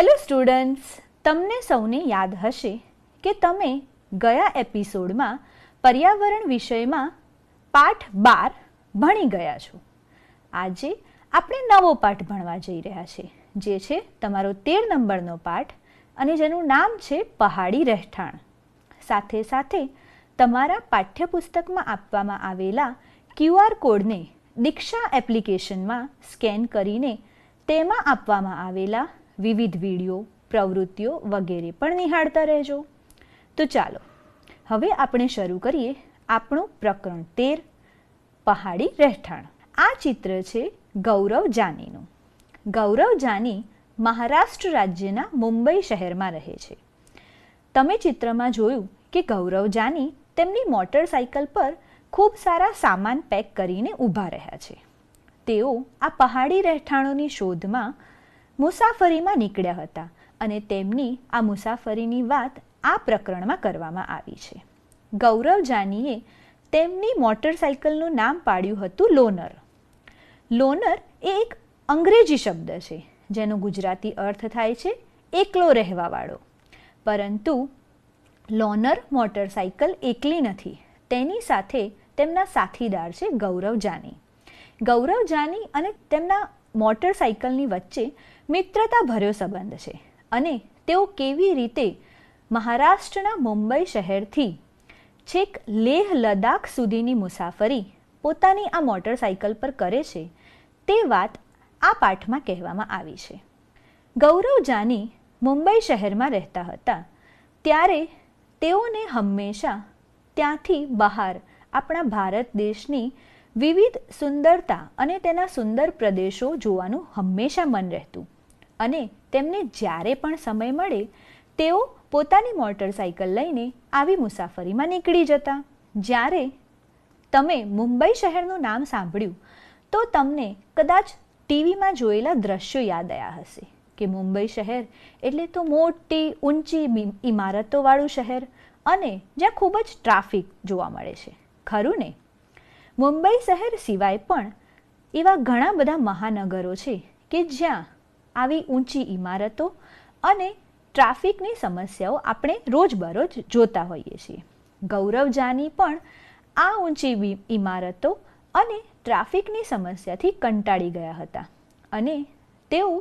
hello students તમને સૌને યાદ હશે કે તમે ગયા એપિસોડમાં પર્યાવરણ વિષયમાં પાઠ બાર ભણી ગયા છો આજે આપણે નવો પાઠ ભણવા જઈ રહ્યા છે જે છે તમારો તેર નંબરનો પાઠ અને જેનું નામ છે પહાડી રહેઠાણ સાથે સાથે તમારા પાઠ્યપુસ્તકમાં આપવામાં આવેલા ક્યુઆર કોડને દીક્ષા એપ્લિકેશનમાં સ્કેન કરીને તેમાં આપવામાં આવેલા વિવિધ વિડીયો પ્રવૃત્તિઓ વગેરે પણ નિહાળતા રહેજો તો ચાલો હવે આપણે શરૂ કરીએ આપણું પ્રકરણ તેર પહાડી રહેઠાણ આ ચિત્ર છે ગૌરવ જાનીનું ગૌરવ જાની મહારાષ્ટ્ર રાજ્યના મુંબઈ શહેરમાં રહે છે તમે ચિત્રમાં જોયું કે ગૌરવ જાની તેમની મોટરસાઇકલ પર ખૂબ સારા સામાન પેક કરીને ઊભા રહ્યા છે તેઓ આ પહાડી રહેઠાણોની શોધમાં મુસાફરીમાં નીકળ્યા હતા અને તેમની આ મુસાફરીની વાત આ પ્રકરણમાં કરવામાં આવી છે ગૌરવ જાનીએ તેમની મોટરસાઇકલનું નામ પાડ્યું હતું લોનર લોનર એ એક અંગ્રેજી શબ્દ છે જેનો ગુજરાતી અર્થ થાય છે એકલો રહેવાવાળો પરંતુ લોનર મોટરસાયકલ એકલી નથી તેની સાથે તેમના સાથીદાર છે ગૌરવ જાની ગૌરવ જાની અને તેમના મોટરસાયકલની વચ્ચે મિત્રતા ભર્યો સંબંધ છે અને તેઓ કેવી રીતે મહારાષ્ટ્રના મુંબઈ શહેરથી છેક લેહ લદ્દાખ સુધીની મુસાફરી પોતાની આ મોટરસાયકલ પર કરે છે તે વાત આ પાઠમાં કહેવામાં આવી છે ગૌરવ જાની મુંબઈ શહેરમાં રહેતા હતા ત્યારે તેઓને હંમેશા ત્યાંથી બહાર આપણા ભારત દેશની વિવિધ સુંદરતા અને તેના સુંદર પ્રદેશો જોવાનું હંમેશા મન રહેતું અને તેમને જ્યારે પણ સમય મળે તેઓ પોતાની મોટરસાઇકલ લઈને આવી મુસાફરીમાં નીકળી જતા જ્યારે તમે મુંબઈ શહેરનું નામ સાંભળ્યું તો તમને કદાચ ટીવીમાં જોયેલા દ્રશ્યો યાદ આવ્યા હશે કે મુંબઈ શહેર એટલે તો મોટી ઊંચી ઇમારતોવાળું શહેર અને જ્યાં ખૂબ જ ટ્રાફિક જોવા મળે છે ખરું ને મુંબઈ શહેર સિવાય પણ એવા ઘણા બધા મહાનગરો છે કે જ્યાં આવી ઊંચી ઇમારતો અને ટ્રાફિકની સમસ્યાઓ આપણે રોજબરોજ જોતા હોઈએ છીએ ગૌરવ જાની પણ આ ઊંચી ઇમારતો અને ટ્રાફિકની સમસ્યાથી કંટાળી ગયા હતા અને તેઓ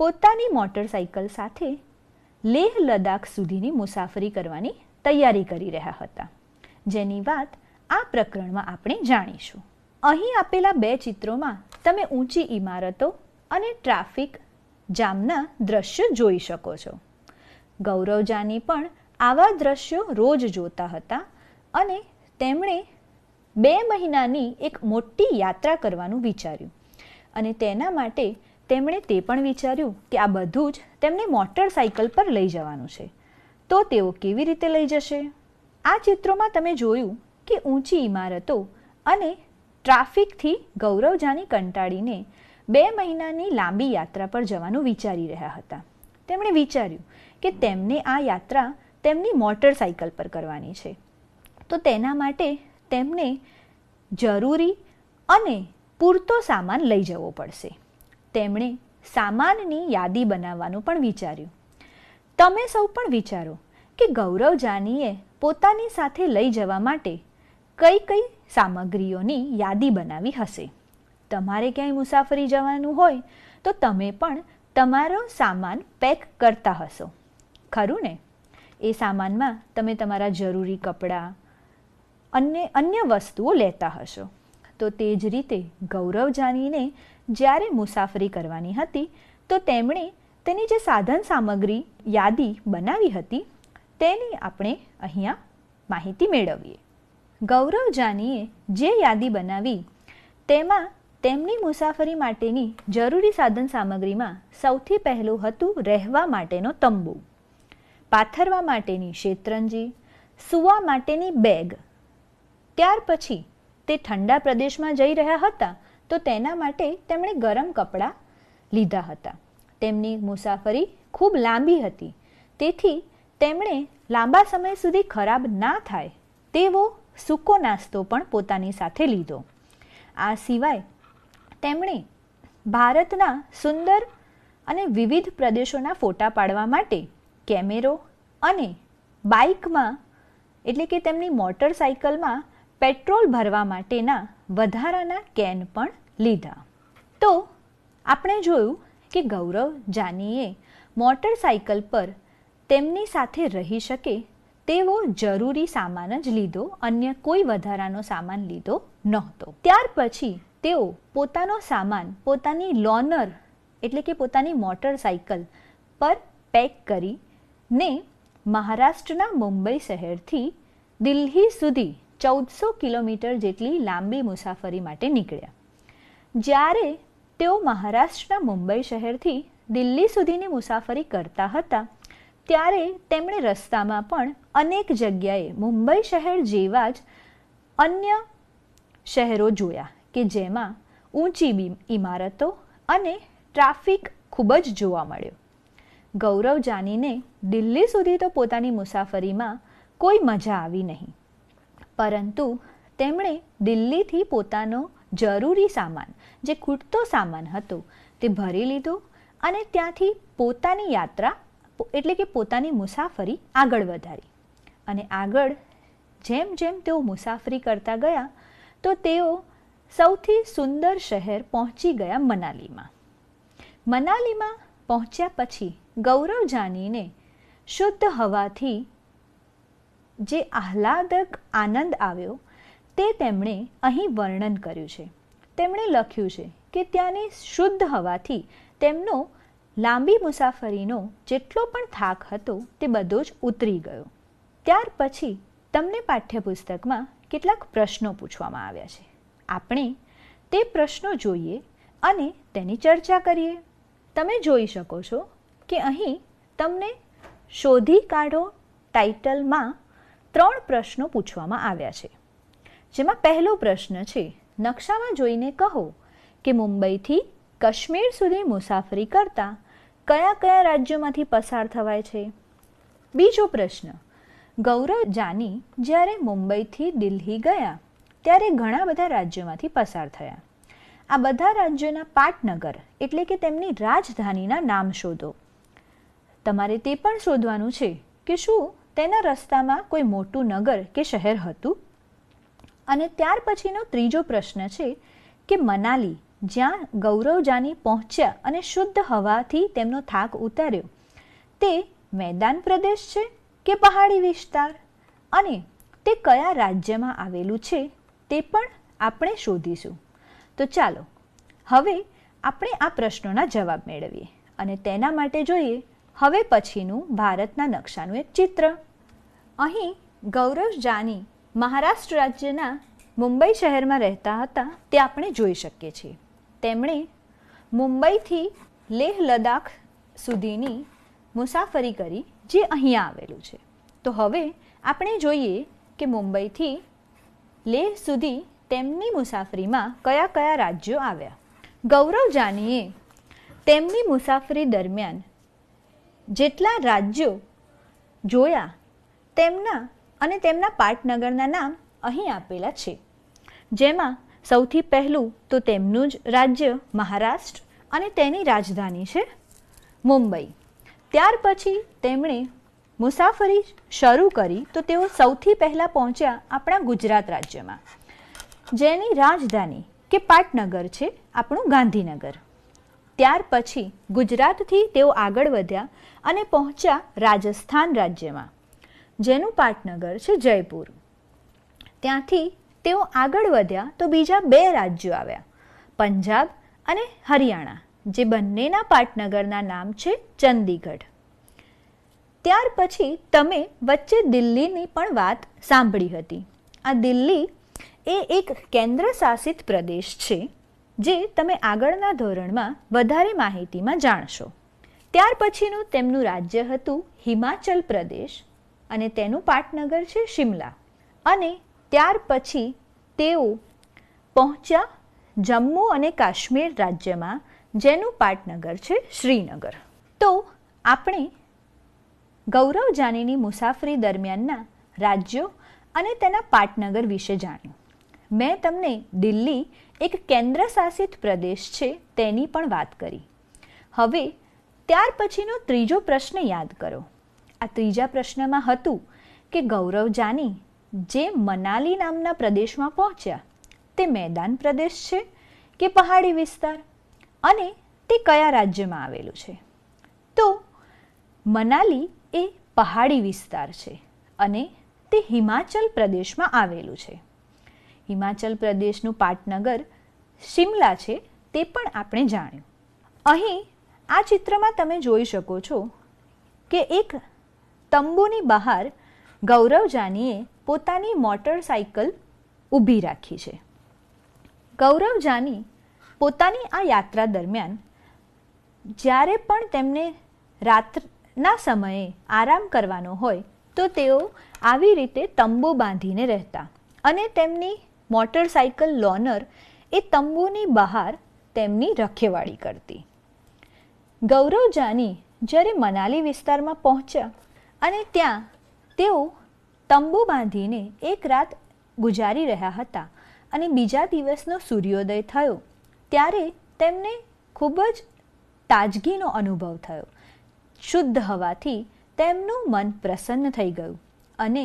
પોતાની મોટરસાઇકલ સાથે લેહ લદ્દાખ સુધીની મુસાફરી કરવાની તૈયારી કરી રહ્યા હતા જેની વાત આ પ્રકરણમાં આપણે જાણીશું અહીં આપેલા બે ચિત્રોમાં તમે ઊંચી ઇમારતો અને ટ્રાફિક જામના દ્રશ્યો જોઈ શકો છો ગૌરવજાની પણ આવા દ્રશ્યો રોજ જોતા હતા અને તેમણે બે મહિનાની એક મોટી યાત્રા કરવાનું વિચાર્યું અને તેના માટે તેમણે તે પણ વિચાર્યું કે આ બધું જ તેમને મોટર મોટરસાઇકલ પર લઈ જવાનું છે તો તેઓ કેવી રીતે લઈ જશે આ ચિત્રોમાં તમે જોયું કે ઊંચી ઇમારતો અને ટ્રાફિકથી ગૌરવજાની કંટાળીને બે મહિનાની લાંબી યાત્રા પર જવાનું વિચારી રહ્યા હતા તેમણે વિચાર્યું કે તેમને આ યાત્રા તેમની મોટરસાઇકલ પર કરવાની છે તો તેના માટે તેમને જરૂરી અને પૂરતો સામાન લઈ જવો પડશે તેમણે સામાનની યાદી બનાવવાનું પણ વિચાર્યું તમે સૌ પણ વિચારો કે ગૌરવ જાનીએ પોતાની સાથે લઈ જવા માટે કઈ કઈ સામગ્રીઓની યાદી બનાવી હશે તમારે ક્યાંય મુસાફરી જવાનું હોય તો તમે પણ તમારો સામાન પેક કરતા હશો ખરું ને એ સામાનમાં તમે તમારા જરૂરી કપડાં અન્ય અન્ય વસ્તુઓ લેતા હશો તો તે જ રીતે ગૌરવ જાનીને જ્યારે મુસાફરી કરવાની હતી તો તેમણે તેની જે સાધન સામગ્રી યાદી બનાવી હતી તેની આપણે અહીંયા માહિતી મેળવીએ ગૌરવ જાનીએ જે યાદી બનાવી તેમાં તેમની મુસાફરી માટેની જરૂરી સાધન સામગ્રીમાં સૌથી પહેલું હતું રહેવા માટેનો તંબુ પાથરવા માટેની શેતરંજી સૂવા માટેની બેગ ત્યાર પછી તે ઠંડા પ્રદેશમાં જઈ રહ્યા હતા તો તેના માટે તેમણે ગરમ કપડાં લીધા હતા તેમની મુસાફરી ખૂબ લાંબી હતી તેથી તેમણે લાંબા સમય સુધી ખરાબ ના થાય તેવો સૂકો નાસ્તો પણ પોતાની સાથે લીધો આ સિવાય તેમણે ભારતના સુંદર અને વિવિધ પ્રદેશોના ફોટા પાડવા માટે કેમેરો અને બાઇકમાં એટલે કે તેમની મોટરસાઇકલમાં પેટ્રોલ ભરવા માટેના વધારાના કેન પણ લીધા તો આપણે જોયું કે ગૌરવ જાનીએ મોટરસાઇકલ પર તેમની સાથે રહી શકે તેવો જરૂરી સામાન જ લીધો અન્ય કોઈ વધારાનો સામાન લીધો નહોતો ત્યાર પછી તેઓ પોતાનો સામાન પોતાની લોનર એટલે કે પોતાની મોટરસાઇકલ પર પેક કરી ને મહારાષ્ટ્રના મુંબઈ શહેરથી દિલ્હી સુધી ચૌદસો કિલોમીટર જેટલી લાંબી મુસાફરી માટે નીકળ્યા જ્યારે તેઓ મહારાષ્ટ્રના મુંબઈ શહેરથી દિલ્હી સુધીની મુસાફરી કરતા હતા ત્યારે તેમણે રસ્તામાં પણ અનેક જગ્યાએ મુંબઈ શહેર જેવા જ અન્ય શહેરો જોયા કે જેમાં ઊંચી ઇમારતો અને ટ્રાફિક ખૂબ જ જોવા મળ્યો ગૌરવ જાનીને દિલ્હી સુધી તો પોતાની મુસાફરીમાં કોઈ મજા આવી નહીં પરંતુ તેમણે દિલ્હીથી પોતાનો જરૂરી સામાન જે ખૂટતો સામાન હતો તે ભરી લીધો અને ત્યાંથી પોતાની યાત્રા એટલે કે પોતાની મુસાફરી આગળ વધારી અને આગળ જેમ જેમ તેઓ મુસાફરી કરતા ગયા તો તેઓ સૌથી સુંદર શહેર પહોંચી ગયા મનાલીમાં મનાલીમાં પહોંચ્યા પછી ગૌરવ જાનીને શુદ્ધ હવાથી જે આહલાદક આનંદ આવ્યો તે તેમણે અહીં વર્ણન કર્યું છે તેમણે લખ્યું છે કે ત્યાંની શુદ્ધ હવાથી તેમનો લાંબી મુસાફરીનો જેટલો પણ થાક હતો તે બધો જ ઉતરી ગયો ત્યાર પછી તમને પાઠ્યપુસ્તકમાં કેટલાક પ્રશ્નો પૂછવામાં આવ્યા છે આપણે તે પ્રશ્નો જોઈએ અને તેની ચર્ચા કરીએ તમે જોઈ શકો છો કે અહીં તમને શોધી કાઢો ટાઇટલમાં ત્રણ પ્રશ્નો પૂછવામાં આવ્યા છે જેમાં પહેલો પ્રશ્ન છે નકશામાં જોઈને કહો કે મુંબઈથી કાશ્મીર સુધી મુસાફરી કરતાં કયા કયા રાજ્યોમાંથી પસાર થવાય છે બીજો પ્રશ્ન ગૌરવ જાની જ્યારે મુંબઈથી દિલ્હી ગયા ત્યારે ઘણા બધા રાજ્યોમાંથી પસાર થયા આ બધા રાજ્યોના પાટનગર એટલે કે તેમની રાજધાનીના નામ શોધો તમારે તે પણ શોધવાનું છે કે શું તેના રસ્તામાં કોઈ મોટું નગર કે શહેર હતું અને ત્યાર પછીનો ત્રીજો પ્રશ્ન છે કે મનાલી જ્યાં ગૌરવજાની પહોંચ્યા અને શુદ્ધ હવાથી તેમનો થાક ઉતાર્યો તે મેદાન પ્રદેશ છે કે પહાડી વિસ્તાર અને તે કયા રાજ્યમાં આવેલું છે તે પણ આપણે શોધીશું તો ચાલો હવે આપણે આ પ્રશ્નોના જવાબ મેળવીએ અને તેના માટે જોઈએ હવે પછીનું ભારતના નકશાનું એક ચિત્ર અહીં ગૌરવ જાની મહારાષ્ટ્ર રાજ્યના મુંબઈ શહેરમાં રહેતા હતા તે આપણે જોઈ શકીએ છીએ તેમણે મુંબઈથી લેહ લદ્દાખ સુધીની મુસાફરી કરી જે અહીંયા આવેલું છે તો હવે આપણે જોઈએ કે મુંબઈથી લેહ સુધી તેમની મુસાફરીમાં કયા કયા રાજ્યો આવ્યા ગૌરવ જાનીએ તેમની મુસાફરી દરમિયાન જેટલા રાજ્યો જોયા તેમના અને તેમના પાટનગરના નામ અહીં આપેલા છે જેમાં સૌથી પહેલું તો તેમનું જ રાજ્ય મહારાષ્ટ્ર અને તેની રાજધાની છે મુંબઈ ત્યાર પછી તેમણે મુસાફરી શરૂ કરી તો તેઓ સૌથી પહેલાં પહોંચ્યા આપણા ગુજરાત રાજ્યમાં જેની રાજધાની કે પાટનગર છે આપણું ગાંધીનગર ત્યાર પછી ગુજરાતથી તેઓ આગળ વધ્યા અને પહોંચ્યા રાજસ્થાન રાજ્યમાં જેનું પાટનગર છે જયપુર ત્યાંથી તેઓ આગળ વધ્યા તો બીજા બે રાજ્યો આવ્યા પંજાબ અને હરિયાણા જે બંનેના પાટનગરના નામ છે ચંદીગઢ ત્યાર પછી તમે વચ્ચે દિલ્હીની પણ વાત સાંભળી હતી આ દિલ્હી એ એક કેન્દ્ર શાસિત પ્રદેશ છે જે તમે આગળના ધોરણમાં વધારે માહિતીમાં જાણશો ત્યાર પછીનું તેમનું રાજ્ય હતું હિમાચલ પ્રદેશ અને તેનું પાટનગર છે શિમલા અને ત્યાર પછી તેઓ પહોંચ્યા જમ્મુ અને કાશ્મીર રાજ્યમાં જેનું પાટનગર છે શ્રીનગર તો આપણે ગૌરવ જાનીની મુસાફરી દરમિયાનના રાજ્યો અને તેના પાટનગર વિશે જાણ્યું મેં તમને દિલ્હી એક કેન્દ્ર શાસિત પ્રદેશ છે તેની પણ વાત કરી હવે ત્યાર પછીનો ત્રીજો પ્રશ્ન યાદ કરો આ ત્રીજા પ્રશ્નમાં હતું કે ગૌરવ જાની જે મનાલી નામના પ્રદેશમાં પહોંચ્યા તે મેદાન પ્રદેશ છે કે પહાડી વિસ્તાર અને તે કયા રાજ્યમાં આવેલું છે તો મનાલી એ પહાડી વિસ્તાર છે અને તે હિમાચલ પ્રદેશમાં આવેલું છે હિમાચલ પ્રદેશનું પાટનગર શિમલા છે તે પણ આપણે જાણ્યું અહીં આ ચિત્રમાં તમે જોઈ શકો છો કે એક તંબુની બહાર ગૌરવ જાનીએ પોતાની મોટરસાયકલ ઊભી રાખી છે ગૌરવ જાની પોતાની આ યાત્રા દરમિયાન જ્યારે પણ તેમને રાતના સમયે આરામ કરવાનો હોય તો તેઓ આવી રીતે તંબુ બાંધીને રહેતા અને તેમની મોટરસાયકલ લોનર એ તંબુની બહાર તેમની રખેવાળી કરતી ગૌરવ જાની જ્યારે મનાલી વિસ્તારમાં પહોંચ્યા અને ત્યાં તેઓ તંબુ બાંધીને એક રાત ગુજારી રહ્યા હતા અને બીજા દિવસનો સૂર્યોદય થયો ત્યારે તેમને ખૂબ જ તાજગીનો અનુભવ થયો શુદ્ધ હવાથી તેમનું મન પ્રસન્ન થઈ ગયું અને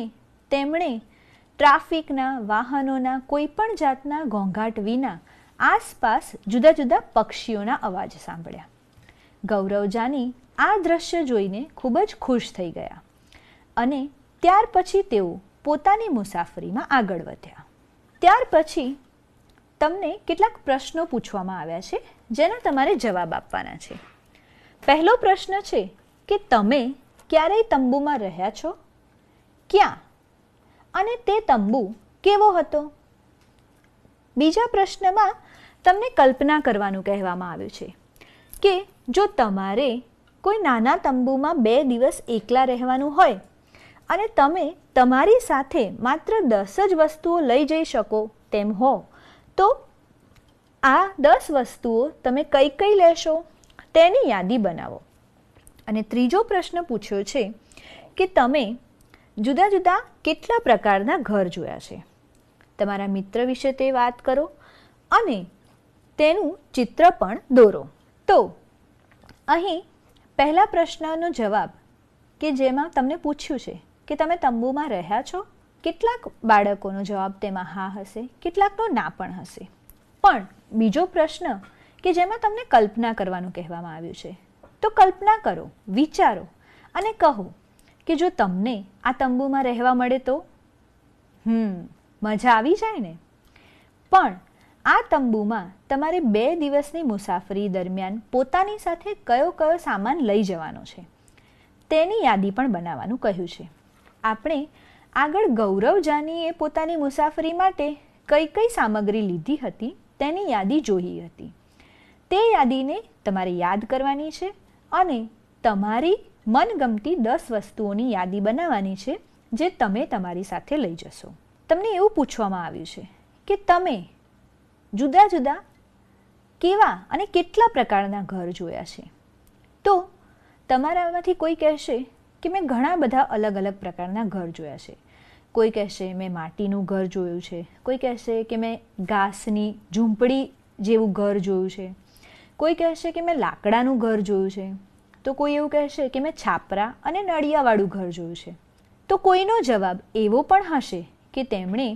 તેમણે ટ્રાફિકના વાહનોના કોઈપણ જાતના ઘોંઘાટ વિના આસપાસ જુદા જુદા પક્ષીઓના અવાજ સાંભળ્યા ગૌરવજાની આ દ્રશ્ય જોઈને ખૂબ જ ખુશ થઈ ગયા અને ત્યાર પછી તેઓ પોતાની મુસાફરીમાં આગળ વધ્યા ત્યાર પછી તમને કેટલાક પ્રશ્નો પૂછવામાં આવ્યા છે જેના તમારે જવાબ આપવાના છે પહેલો પ્રશ્ન છે કે તમે ક્યારેય તંબુમાં રહ્યા છો ક્યાં અને તે તંબુ કેવો હતો બીજા પ્રશ્નમાં તમને કલ્પના કરવાનું કહેવામાં આવ્યું છે કે જો તમારે કોઈ નાના તંબુમાં બે દિવસ એકલા રહેવાનું હોય અને તમે તમારી સાથે માત્ર દસ જ વસ્તુઓ લઈ જઈ શકો તેમ હો તો આ દસ વસ્તુઓ તમે કઈ કઈ લેશો તેની યાદી બનાવો અને ત્રીજો પ્રશ્ન પૂછ્યો છે કે તમે જુદા જુદા કેટલા પ્રકારના ઘર જોયા છે તમારા મિત્ર વિશે તે વાત કરો અને તેનું ચિત્ર પણ દોરો તો અહીં પહેલા પ્રશ્નનો જવાબ કે જેમાં તમને પૂછ્યું છે કે તમે તંબુમાં રહ્યા છો કેટલાક બાળકોનો જવાબ તેમાં હા હશે કેટલાકનો ના પણ હશે પણ બીજો પ્રશ્ન કે જેમાં તમને કલ્પના કરવાનું કહેવામાં આવ્યું છે તો કલ્પના કરો વિચારો અને કહો કે જો તમને આ તંબુમાં રહેવા મળે તો હમ મજા આવી જાય ને પણ આ તંબુમાં તમારે બે દિવસની મુસાફરી દરમિયાન પોતાની સાથે કયો કયો સામાન લઈ જવાનો છે તેની યાદી પણ બનાવવાનું કહ્યું છે આપણે આગળ ગૌરવજાનીએ પોતાની મુસાફરી માટે કઈ કઈ સામગ્રી લીધી હતી તેની યાદી જોઈ હતી તે યાદીને તમારે યાદ કરવાની છે અને તમારી મનગમતી દસ વસ્તુઓની યાદી બનાવવાની છે જે તમે તમારી સાથે લઈ જશો તમને એવું પૂછવામાં આવ્યું છે કે તમે જુદા જુદા કેવા અને કેટલા પ્રકારના ઘર જોયા છે તો તમારામાંથી કોઈ કહેશે કે મેં ઘણા બધા અલગ અલગ પ્રકારના ઘર જોયા છે કોઈ કહેશે મેં માટીનું ઘર જોયું છે કોઈ કહેશે કે મેં ઘાસની ઝૂંપડી જેવું ઘર જોયું છે કોઈ કહેશે કે મેં લાકડાનું ઘર જોયું છે તો કોઈ એવું કહેશે કે મેં છાપરા અને નળિયાવાળું ઘર જોયું છે તો કોઈનો જવાબ એવો પણ હશે કે તેમણે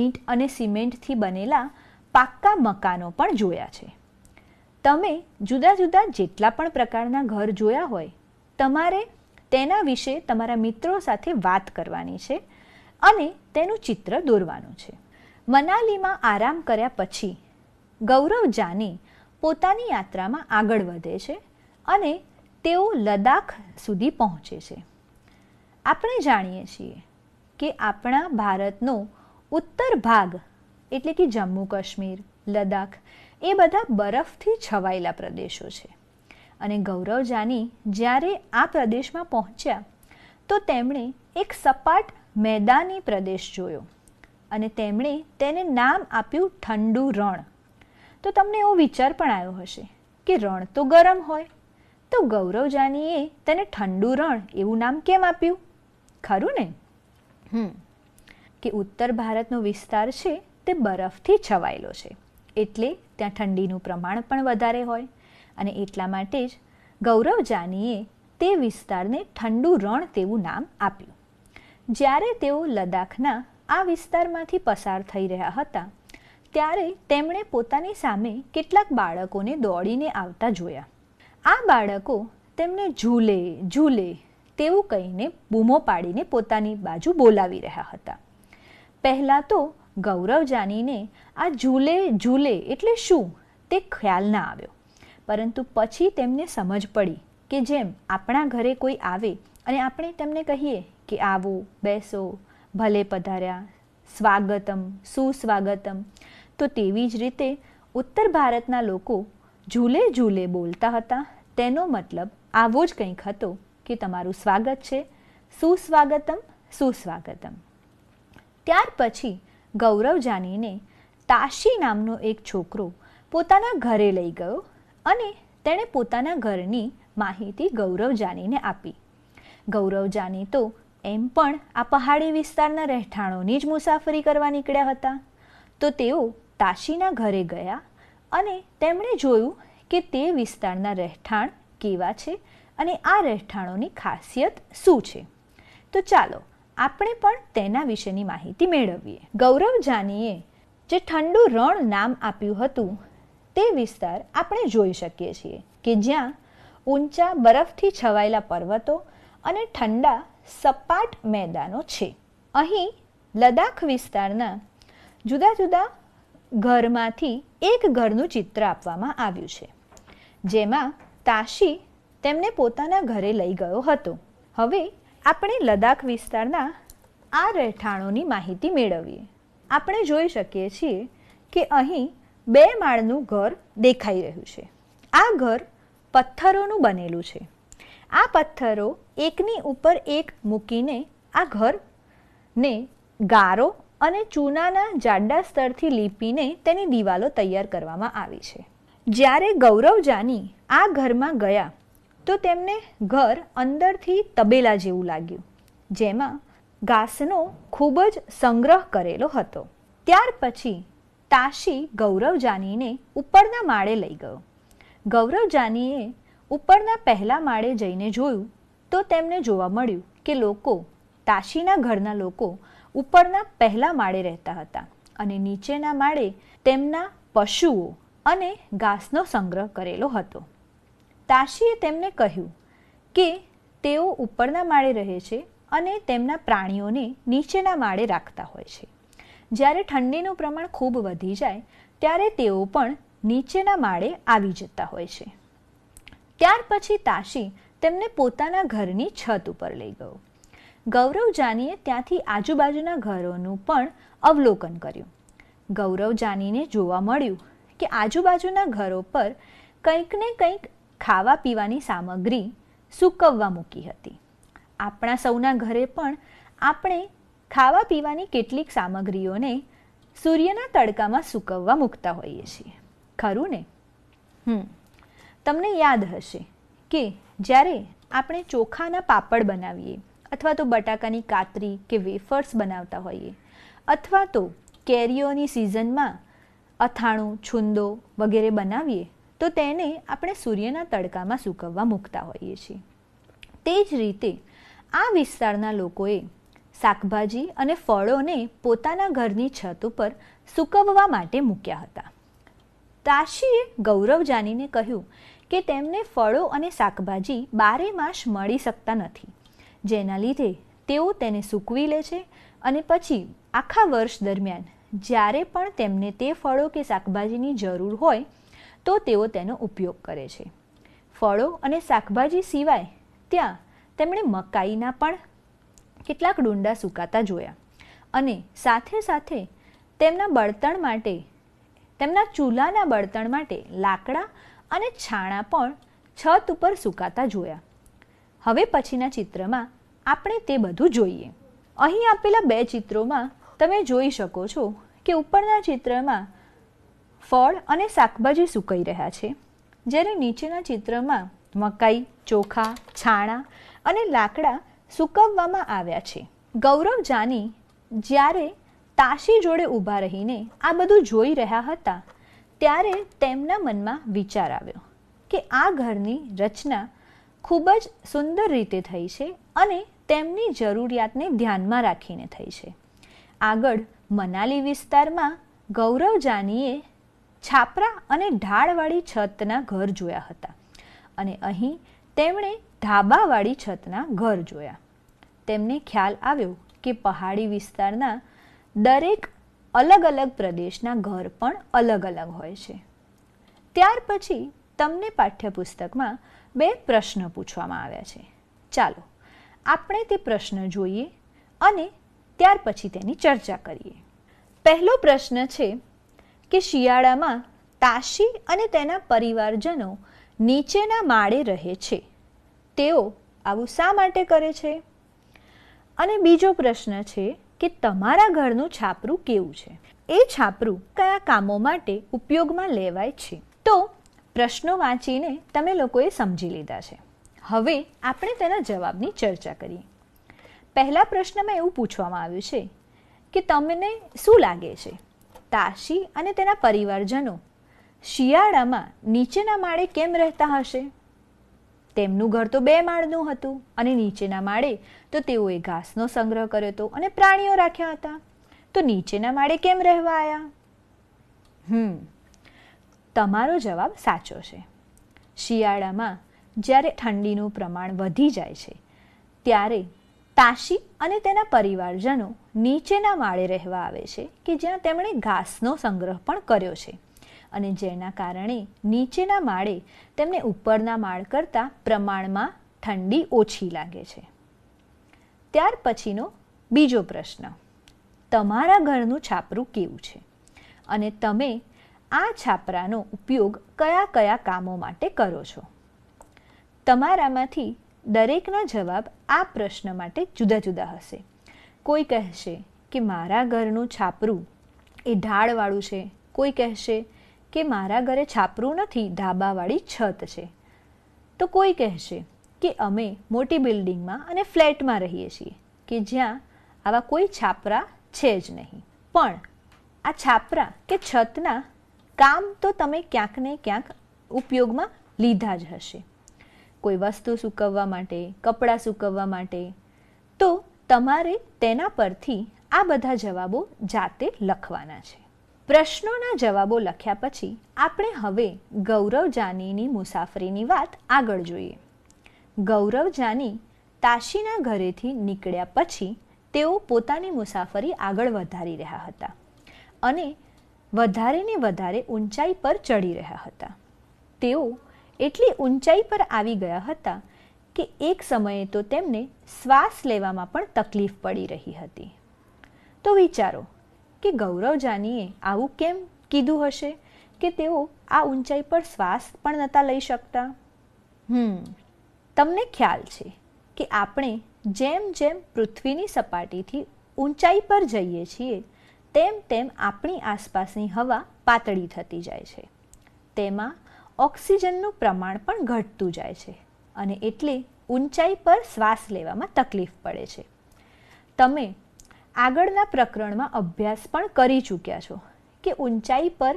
ઈંટ અને સિમેન્ટથી બનેલા પાક્કા મકાનો પણ જોયા છે તમે જુદા જુદા જેટલા પણ પ્રકારના ઘર જોયા હોય તમારે તેના વિશે તમારા મિત્રો સાથે વાત કરવાની છે અને તેનું ચિત્ર દોરવાનું છે મનાલીમાં આરામ કર્યા પછી ગૌરવ જાની પોતાની યાત્રામાં આગળ વધે છે અને તેઓ લદાખ સુધી પહોંચે છે આપણે જાણીએ છીએ કે આપણા ભારતનો ઉત્તર ભાગ એટલે કે જમ્મુ કાશ્મીર લદ્દાખ એ બધા બરફથી છવાયેલા પ્રદેશો છે અને ગૌરવ જાની જ્યારે આ પ્રદેશમાં પહોંચ્યા તો તેમણે એક સપાટ મેદાની પ્રદેશ જોયો અને તેમણે તેને નામ આપ્યું ઠંડુ રણ તો તમને એવો વિચાર પણ આવ્યો હશે કે રણ તો ગરમ હોય તો ગૌરવ જાનીએ તેને ઠંડુ રણ એવું નામ કેમ આપ્યું ખરું ને હમ કે ઉત્તર ભારતનો વિસ્તાર છે તે બરફથી છવાયેલો છે એટલે ત્યાં ઠંડીનું પ્રમાણ પણ વધારે હોય અને એટલા માટે જ ગૌરવ જાનીએ તે વિસ્તારને ઠંડુ રણ તેવું નામ આપ્યું જ્યારે તેઓ લદ્દાખના આ વિસ્તારમાંથી પસાર થઈ રહ્યા હતા ત્યારે તેમણે પોતાની સામે કેટલાક બાળકોને દોડીને આવતા જોયા આ બાળકો તેમને ઝૂલે ઝૂલે તેવું કહીને બૂમો પાડીને પોતાની બાજુ બોલાવી રહ્યા હતા પહેલાં તો ગૌરવ જાનીને આ ઝૂલે ઝૂલે એટલે શું તે ખ્યાલ ના આવ્યો પરંતુ પછી તેમને સમજ પડી કે જેમ આપણા ઘરે કોઈ આવે અને આપણે તેમને કહીએ કે આવો બેસો ભલે પધાર્યા સ્વાગતમ સુસ્વાગતમ તો તેવી જ રીતે ઉત્તર ભારતના લોકો ઝૂલે ઝૂલે બોલતા હતા તેનો મતલબ આવો જ કંઈક હતો કે તમારું સ્વાગત છે સુસ્વાગતમ સુસ્વાગતમ ત્યાર પછી ગૌરવ જાનીને તાશી નામનો એક છોકરો પોતાના ઘરે લઈ ગયો અને તેણે પોતાના ઘરની માહિતી ગૌરવ જાનીને આપી ગૌરવ જાની તો એમ પણ આ પહાડી વિસ્તારના રહેઠાણોની જ મુસાફરી કરવા નીકળ્યા હતા તો તેઓ તાશીના ઘરે ગયા અને તેમણે જોયું કે તે વિસ્તારના રહેઠાણ કેવા છે અને આ રહેઠાણોની ખાસિયત શું છે તો ચાલો આપણે પણ તેના વિશેની માહિતી મેળવીએ ગૌરવ જાનીએ જે ઠંડુ રણ નામ આપ્યું હતું તે વિસ્તાર આપણે જોઈ શકીએ છીએ કે જ્યાં ઊંચા બરફથી છવાયેલા પર્વતો અને ઠંડા સપાટ મેદાનો છે અહીં લદાખ વિસ્તારના જુદા જુદા ઘરમાંથી એક ઘરનું ચિત્ર આપવામાં આવ્યું છે જેમાં તાશી તેમને પોતાના ઘરે લઈ ગયો હતો હવે આપણે લદાખ વિસ્તારના આ રહેઠાણોની માહિતી મેળવીએ આપણે જોઈ શકીએ છીએ કે અહીં બે માળનું ઘર દેખાઈ રહ્યું છે આ ઘર પથ્થરોનું બનેલું છે આ પથ્થરો એકની ઉપર એક મૂકીને આ ઘરને ગારો અને ચૂનાના જાડા સ્તરથી લીપીને તેની દિવાલો તૈયાર કરવામાં આવી છે જ્યારે ગૌરવ જાની આ ઘરમાં ગયા તો તેમને ઘર અંદરથી તબેલા જેવું લાગ્યું જેમાં ઘાસનો ખૂબ જ સંગ્રહ કરેલો હતો ત્યાર પછી તાશી ગૌરવ જાનીને ઉપરના માળે લઈ ગયો ગૌરવ જાનીએ ઉપરના પહેલા માળે જઈને જોયું તો તેમને જોવા મળ્યું કે લોકો તાશીના ઘરના લોકો ઉપરના પહેલા માળે રહેતા હતા અને નીચેના માળે તેમના પશુઓ અને ઘાસનો સંગ્રહ કરેલો હતો તાશીએ તેમને કહ્યું કે તેઓ ઉપરના માળે રહે છે અને તેમના પ્રાણીઓને નીચેના માળે રાખતા હોય છે જ્યારે ઠંડીનું પ્રમાણ ખૂબ વધી જાય ત્યારે તેઓ પણ નીચેના માળે આવી જતા હોય છે ત્યાર પછી તાશી તેમને પોતાના ઘરની છત ઉપર લઈ ગયો ગૌરવ જાનીએ ત્યાંથી આજુબાજુના ઘરોનું પણ અવલોકન કર્યું ગૌરવ જાનીને જોવા મળ્યું કે આજુબાજુના ઘરો પર કંઈકને કંઈક ખાવા પીવાની સામગ્રી સૂકવવા મૂકી હતી આપણા સૌના ઘરે પણ આપણે ખાવા પીવાની કેટલીક સામગ્રીઓને સૂર્યના તડકામાં સૂકવવા મૂકતા હોઈએ છીએ ખરું ને હમ તમને યાદ હશે કે જ્યારે આપણે ચોખાના પાપડ બનાવીએ અથવા તો બટાકાની કાતરી કે વેફર્સ બનાવતા હોઈએ અથવા તો કેરીઓની સિઝનમાં અથાણું છુંદો વગેરે બનાવીએ તો તેને આપણે સૂર્યના તડકામાં સૂકવવા મૂકતા હોઈએ છીએ તે જ રીતે આ વિસ્તારના લોકોએ શાકભાજી અને ફળોને પોતાના ઘરની છત ઉપર સૂકવવા માટે મૂક્યા હતા તાશીએ ગૌરવ જાનીને કહ્યું કે તેમને ફળો અને શાકભાજી બારે માસ મળી શકતા નથી જેના લીધે તેઓ તેને સૂકવી લે છે અને પછી આખા વર્ષ દરમિયાન જ્યારે પણ તેમને તે ફળો કે શાકભાજીની જરૂર હોય તો તેઓ તેનો ઉપયોગ કરે છે ફળો અને શાકભાજી સિવાય ત્યાં તેમણે મકાઈના પણ કેટલાક ડુંડા સુકાતા જોયા અને સાથે સાથે તેમના બળતણ માટે તેમના ચૂલાના બળતણ માટે લાકડા અને છાણા પણ છત ઉપર સુકાતા જોયા હવે પછીના ચિત્રમાં આપણે તે બધું જોઈએ અહીં આપેલા બે ચિત્રોમાં તમે જોઈ શકો છો કે ઉપરના ચિત્રમાં ફળ અને શાકભાજી સુકાઈ રહ્યા છે જ્યારે નીચેના ચિત્રમાં મકાઈ ચોખા છાણા અને લાકડા સૂકવવામાં આવ્યા છે ગૌરવ જાની જ્યારે તાશી જોડે ઊભા રહીને આ બધું જોઈ રહ્યા હતા ત્યારે તેમના મનમાં વિચાર આવ્યો કે આ ઘરની રચના ખૂબ જ સુંદર રીતે થઈ છે અને તેમની જરૂરિયાતને ધ્યાનમાં રાખીને થઈ છે આગળ મનાલી વિસ્તારમાં ગૌરવ જાનીએ છાપરા અને ઢાળવાળી છતના ઘર જોયા હતા અને અહીં તેમણે ધાબાવાળી છતના ઘર જોયા તેમને ખ્યાલ આવ્યો કે પહાડી વિસ્તારના દરેક અલગ અલગ પ્રદેશના ઘર પણ અલગ અલગ હોય છે ત્યાર પછી તમને પાઠ્યપુસ્તકમાં બે પ્રશ્ન પૂછવામાં આવ્યા છે ચાલો આપણે તે પ્રશ્ન જોઈએ અને ત્યાર પછી તેની ચર્ચા કરીએ પહેલો પ્રશ્ન છે કે શિયાળામાં તાશી અને તેના પરિવારજનો નીચેના માળે રહે છે તેઓ આવું શા માટે કરે છે અને બીજો પ્રશ્ન છે કે તમારા ઘરનું છાપરું કેવું છે એ છાપરું કયા કામો માટે ઉપયોગમાં લેવાય છે તો પ્રશ્નો વાંચીને તમે લોકોએ સમજી લીધા છે હવે આપણે તેના જવાબની ચર્ચા કરીએ પહેલા પ્રશ્નમાં એવું પૂછવામાં આવ્યું છે કે તમને શું લાગે છે તાશી અને તેના પરિવારજનો શિયાળામાં નીચેના માળે કેમ રહેતા હશે તેમનું ઘર તો બે માળનું હતું અને નીચેના માળે તો તેઓએ ઘાસનો સંગ્રહ કર્યો હતો અને પ્રાણીઓ રાખ્યા હતા તો નીચેના માળે કેમ રહેવા આવ્યા હમ તમારો જવાબ સાચો છે શિયાળામાં જ્યારે ઠંડીનું પ્રમાણ વધી જાય છે ત્યારે તાશી અને તેના પરિવારજનો નીચેના માળે રહેવા આવે છે કે જ્યાં તેમણે ઘાસનો સંગ્રહ પણ કર્યો છે અને જેના કારણે નીચેના માળે તેમને ઉપરના માળ કરતાં પ્રમાણમાં ઠંડી ઓછી લાગે છે ત્યાર પછીનો બીજો પ્રશ્ન તમારા ઘરનું છાપરું કેવું છે અને તમે આ છાપરાનો ઉપયોગ કયા કયા કામો માટે કરો છો તમારામાંથી દરેકના જવાબ આ પ્રશ્ન માટે જુદા જુદા હશે કોઈ કહેશે કે મારા ઘરનું છાપરું એ ઢાળવાળું છે કોઈ કહેશે કે મારા ઘરે છાપરું નથી ધાબાવાળી છત છે તો કોઈ કહેશે કે અમે મોટી બિલ્ડિંગમાં અને ફ્લેટમાં રહીએ છીએ કે જ્યાં આવા કોઈ છાપરા છે જ નહીં પણ આ છાપરા કે છતના કામ તો તમે ક્યાંક ને ક્યાંક ઉપયોગમાં લીધા જ હશે કોઈ વસ્તુ સૂકવવા માટે કપડાં સૂકવવા માટે તો તમારે તેના પરથી આ બધા જવાબો જાતે લખવાના છે પ્રશ્નોના જવાબો લખ્યા પછી આપણે હવે ગૌરવ જાનીની મુસાફરીની વાત આગળ જોઈએ ગૌરવ જાની તાશીના ઘરેથી નીકળ્યા પછી તેઓ પોતાની મુસાફરી આગળ વધારી રહ્યા હતા અને વધારે ને વધારે ઊંચાઈ પર ચડી રહ્યા હતા તેઓ એટલી ઊંચાઈ પર આવી ગયા હતા કે એક સમયે તો તેમને શ્વાસ લેવામાં પણ તકલીફ પડી રહી હતી તો વિચારો કે ગૌરવ જાનીએ આવું કેમ કીધું હશે કે તેઓ આ ઊંચાઈ પર શ્વાસ પણ નહોતા લઈ શકતા હમ તમને ખ્યાલ છે કે આપણે જેમ જેમ પૃથ્વીની સપાટીથી ઊંચાઈ પર જઈએ છીએ તેમ તેમ આપણી આસપાસની હવા પાતળી થતી જાય છે તેમાં ઓક્સિજનનું પ્રમાણ પણ ઘટતું જાય છે અને એટલે ઊંચાઈ પર શ્વાસ લેવામાં તકલીફ પડે છે તમે આગળના પ્રકરણમાં અભ્યાસ પણ કરી ચૂક્યા છો કે ઊંચાઈ પર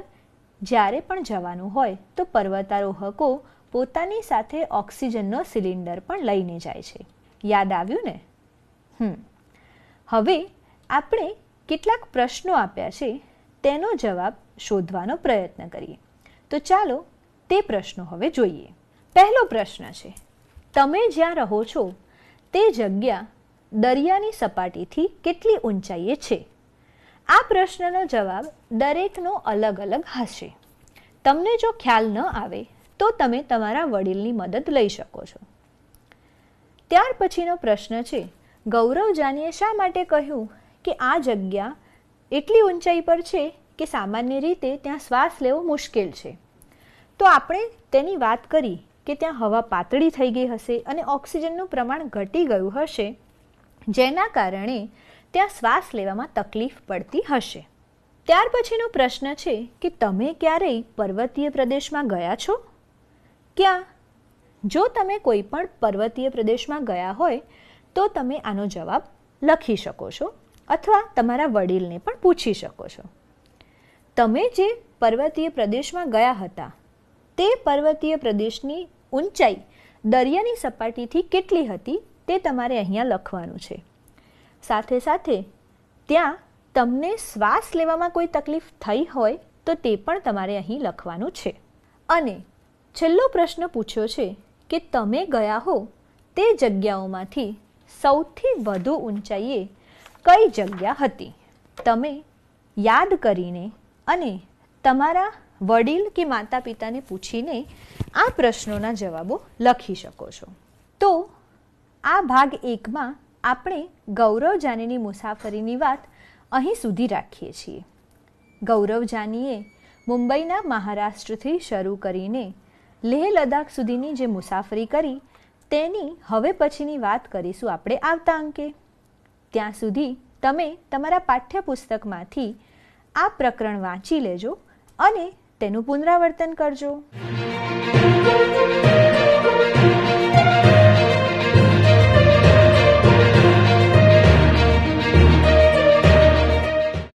જ્યારે પણ જવાનું હોય તો પર્વતારોહકો પોતાની સાથે ઓક્સિજનનો સિલિન્ડર પણ લઈને જાય છે યાદ આવ્યું ને હમ હવે આપણે કેટલાક પ્રશ્નો આપ્યા છે તેનો જવાબ શોધવાનો પ્રયત્ન કરીએ તો ચાલો તે પ્રશ્નો હવે જોઈએ પહેલો પ્રશ્ન છે તમે જ્યાં રહો છો તે જગ્યા દરિયાની સપાટીથી કેટલી ઊંચાઈએ છે આ પ્રશ્નનો જવાબ દરેકનો અલગ અલગ હશે તમને જો ખ્યાલ ન આવે તો તમે તમારા વડીલની મદદ લઈ શકો છો ત્યાર પછીનો પ્રશ્ન છે ગૌરવ જાનીએ શા માટે કહ્યું કે આ જગ્યા એટલી ઊંચાઈ પર છે કે સામાન્ય રીતે ત્યાં શ્વાસ લેવો મુશ્કેલ છે તો આપણે તેની વાત કરી કે ત્યાં હવા પાતળી થઈ ગઈ હશે અને ઓક્સિજનનું પ્રમાણ ઘટી ગયું હશે જેના કારણે ત્યાં શ્વાસ લેવામાં તકલીફ પડતી હશે ત્યાર પછીનો પ્રશ્ન છે કે તમે ક્યારેય પર્વતીય પ્રદેશમાં ગયા છો ક્યાં જો તમે કોઈ પણ પર્વતીય પ્રદેશમાં ગયા હોય તો તમે આનો જવાબ લખી શકો છો અથવા તમારા વડીલને પણ પૂછી શકો છો તમે જે પર્વતીય પ્રદેશમાં ગયા હતા તે પર્વતીય પ્રદેશની ઊંચાઈ દરિયાની સપાટીથી કેટલી હતી તે તમારે અહીંયા લખવાનું છે સાથે સાથે ત્યાં તમને શ્વાસ લેવામાં કોઈ તકલીફ થઈ હોય તો તે પણ તમારે અહીં લખવાનું છે અને છેલ્લો પ્રશ્ન પૂછ્યો છે કે તમે ગયા હો તે જગ્યાઓમાંથી સૌથી વધુ ઊંચાઈએ કઈ જગ્યા હતી તમે યાદ કરીને અને તમારા વડીલ કે માતા પિતાને પૂછીને આ પ્રશ્નોના જવાબો લખી શકો છો તો આ ભાગ એકમાં આપણે ગૌરવ જાનીની મુસાફરીની વાત અહીં સુધી રાખીએ છીએ ગૌરવ જાનીએ મુંબઈના મહારાષ્ટ્રથી શરૂ કરીને લેહ લદ્દાખ સુધીની જે મુસાફરી કરી તેની હવે પછીની વાત કરીશું આપણે આવતા અંકે ત્યાં સુધી તમે તમારા પાઠ્યપુસ્તકમાંથી આ પ્રકરણ વાંચી લેજો અને તેનું પુનરાવર્તન કરજો